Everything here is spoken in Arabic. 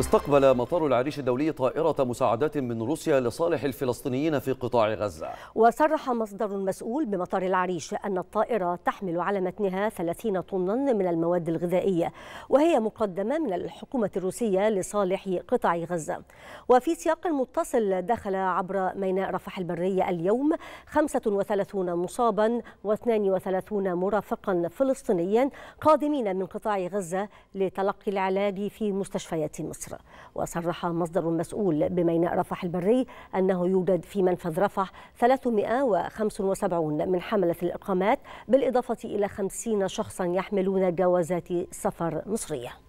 استقبل مطار العريش الدولي طائرة مساعدات من روسيا لصالح الفلسطينيين في قطاع غزة وصرح مصدر مسؤول بمطار العريش أن الطائرة تحمل على متنها 30 طنا من المواد الغذائية وهي مقدمة من الحكومة الروسية لصالح قطاع غزة وفي سياق متصل دخل عبر ميناء رفح البرية اليوم 35 مصابا و32 مرافقا فلسطينيا قادمين من قطاع غزة لتلقي العلاج في مستشفيات مصر مصر وصرح مصدر مسؤول بميناء رفح البري أنه يوجد في منفذ رفح 375 من حملة الإقامات بالإضافة إلى 50 شخصا يحملون جوازات سفر مصرية